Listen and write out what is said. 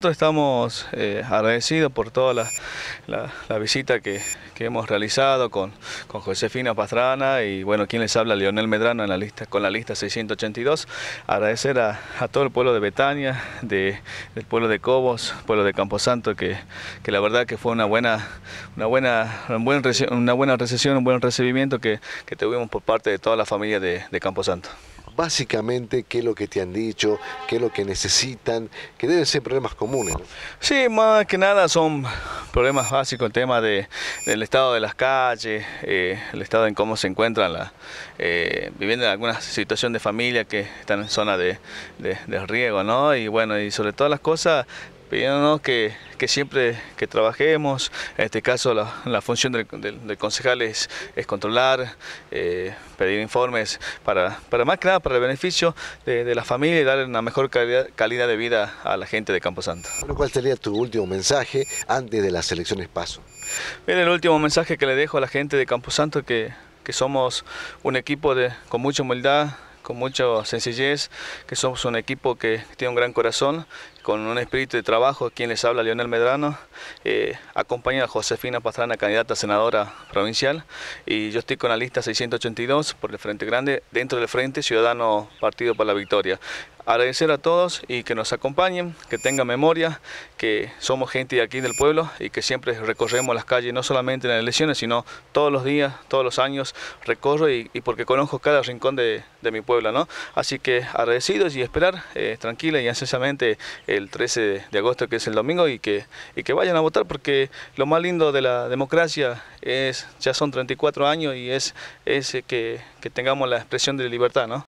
Nosotros Estamos eh, agradecidos por toda la, visita que, hemos realizado con, Josefina Pastrana y bueno, quien les habla, Leonel Medrano en la lista, con la lista 682. Agradecer a, todo el pueblo de Betania, del pueblo de Cobos, pueblo de Camposanto, que, la verdad que fue una buena, una buena, recesión, un buen recibimiento que, tuvimos por parte de toda la familia de Camposanto básicamente qué es lo que te han dicho, qué es lo que necesitan, que deben ser problemas comunes. Sí, más que nada son problemas básicos, el tema de, del estado de las calles, eh, el estado en cómo se encuentran, eh, viviendo en alguna situación de familia que están en zona de, de, de riego, ¿no? Y bueno, y sobre todas las cosas, pidiéndonos que, siempre que trabajemos, en este caso la, función del, del, concejal es, controlar, eh, pedir informes para, para más que nada para el beneficio de, la familia y darle una mejor calidad, de vida a la gente de Camposanto. ¿Cuál sería tu último mensaje antes de las elecciones PASO? Mira, el último mensaje que le dejo a la gente de Camposanto que, que somos un equipo con mucha humildad, con mucha sencillez, que somos un equipo que tiene un gran corazón con un espíritu de trabajo, quien les habla Leonel Medrano, eh, acompaña a Josefina Pastrana, candidata a senadora provincial, y yo estoy con la lista 682 por el Frente Grande, dentro del Frente Ciudadano Partido para la Victoria. Agradecer a todos y que nos acompañen, que tengan memoria, que somos gente de aquí del pueblo y que siempre recorremos las calles, no solamente en las elecciones, sino todos los días, todos los años recorro y, porque conozco cada rincón de, mi pueblo. ¿no? Así que agradecidos y esperar eh, tranquila y ansiosamente eh, el 13 de agosto, que es el domingo, y que, que vayan a votar, porque lo más lindo de la democracia es, ya son 34 años y es, ese que, que tengamos la expresión de libertad, ¿no?